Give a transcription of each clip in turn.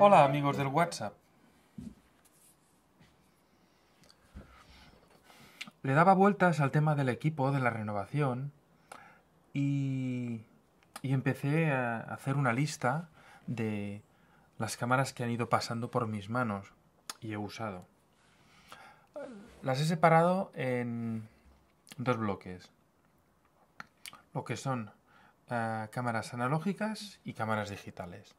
Hola amigos del WhatsApp. Le daba vueltas al tema del equipo, de la renovación, y, empecé a hacer una lista de las cámaras que han ido pasando por mis manos y he usado. Las he separado en dos bloques, lo que son eh, cámaras analógicas y cámaras digitales.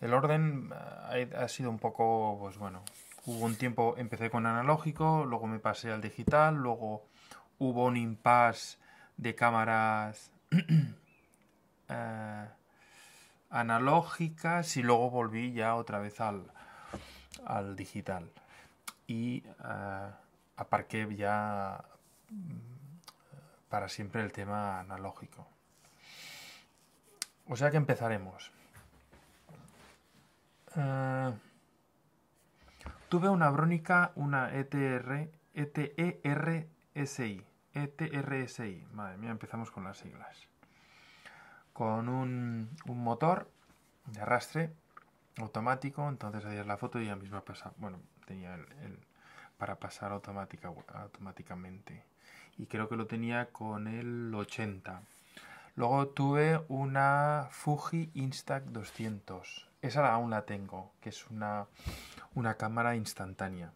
El orden eh, ha, sido un poco, pues bueno, hubo un tiempo, empecé con analógico, luego me pasé al digital, luego hubo un impasse de cámaras eh, analógicas y luego volví ya otra vez al, digital. Y eh, aparqué ya mm, para siempre el tema analógico. O sea que empezaremos. Ah, tuve una brónica, una ETR, ETERSI. ETRSI. Madre mía, empezamos con las siglas. Con un, un motor de arrastre automático, entonces es la foto y ya misma pasaba. Bueno, tenía el, para pasar automáticamente. Y creo que lo tenía con el 80. Luego tuve una Fuji Instax 200. Esa aún la tengo, que es una, una cámara instantánea.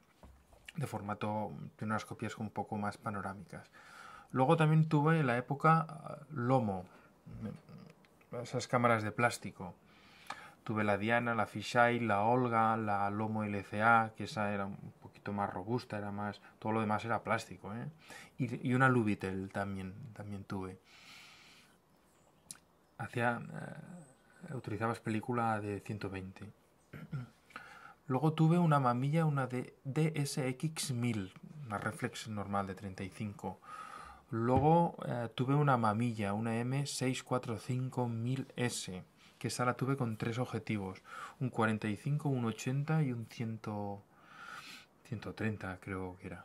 De formato, tiene unas copias un poco más panorámicas. Luego también tuve en la época eh, Lomo, mm, esas cámaras de plástico. Tuve la Diana, la Fisheye, la Olga, la Lomo LCA, que esa era un poquito más robusta, era más, todo lo demás era plástico, ¿eh? y, y, una Lubitel también, también tuve hacía, eh, utilizabas película de 120. Luego tuve una mamilla, una de DSX1000, una reflex normal de 35. Luego eh, tuve una mamilla, una M645000S, que esa la tuve con tres objetivos, un 45, un 80 y un 100, 130 creo que era.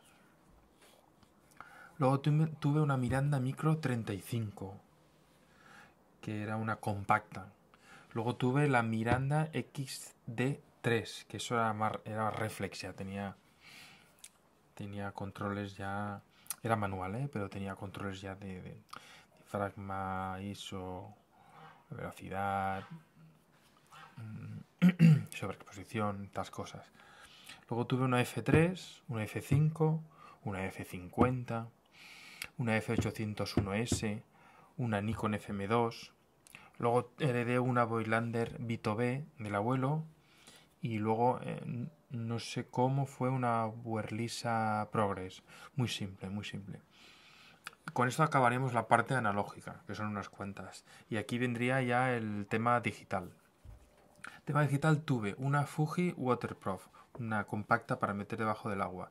Luego tuve una Miranda Micro 35, que era una compacta. Luego tuve la Miranda XD3, que eso era, más, era reflex, ya tenía, tenía controles ya... Era manual, ¿eh? pero tenía controles ya de, fragma, ISO, velocidad, mm, sobreexposición, estas cosas. Luego tuve una F3, una F5, una F50, una F801S, una Nikon FM2, luego heredé una Voigtlander Vito B del abuelo y luego eh, no sé cómo fue una Werlisa Progress, muy simple, muy simple. Con esto acabaremos la parte analógica, que son unas cuantas, y aquí vendría ya el tema digital. tema digital tuve una Fuji Waterproof, una compacta para meter debajo del agua,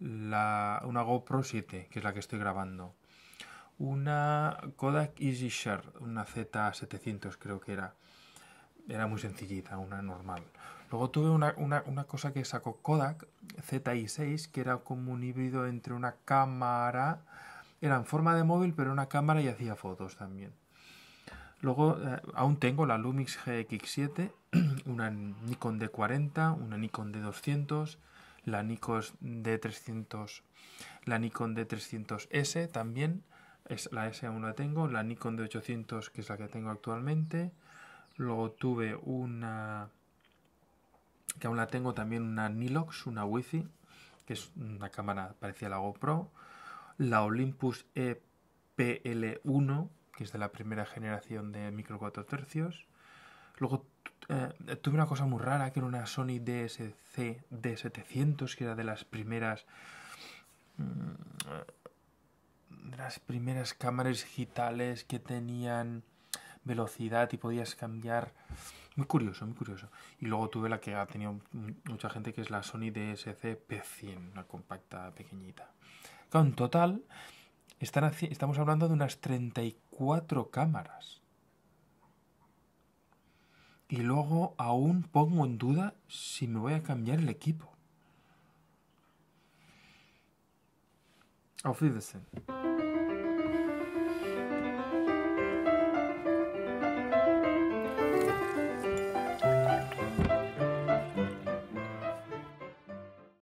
una GoPro 7, que es la que estoy grabando, una Kodak EasyShare, una Z700 creo que era. Era muy sencillita, una normal. Luego tuve una, cosa que sacó Kodak, ZI6, que era como un híbrido entre una cámara, era en forma de móvil, pero una cámara y hacía fotos también. Luego eh, aún tengo la Lumix GX7, una Nikon D40, una Nikon D200, la Nikon D300, la Nikon D300S también, es la S aún la tengo, la Nikon de 800 que es la que tengo actualmente, luego tuve una que aún la tengo también una Nilox, una wi que es una cámara parecida a la GoPro, la Olympus EPL1, que es de la primera generación de micro 4 tercios, luego eh, tuve una cosa muy rara que era una Sony DSC D700, que era de las primeras mm, de las primeras cámaras digitales que tenían velocidad y podías cambiar. Muy curioso, muy curioso. Y luego tuve la que ha tenido mucha gente, que es la Sony DSC P100, una compacta pequeñita. con en total, están, estamos hablando de unas 34 cámaras. Y luego aún pongo en duda si me voy a cambiar el equipo. Auf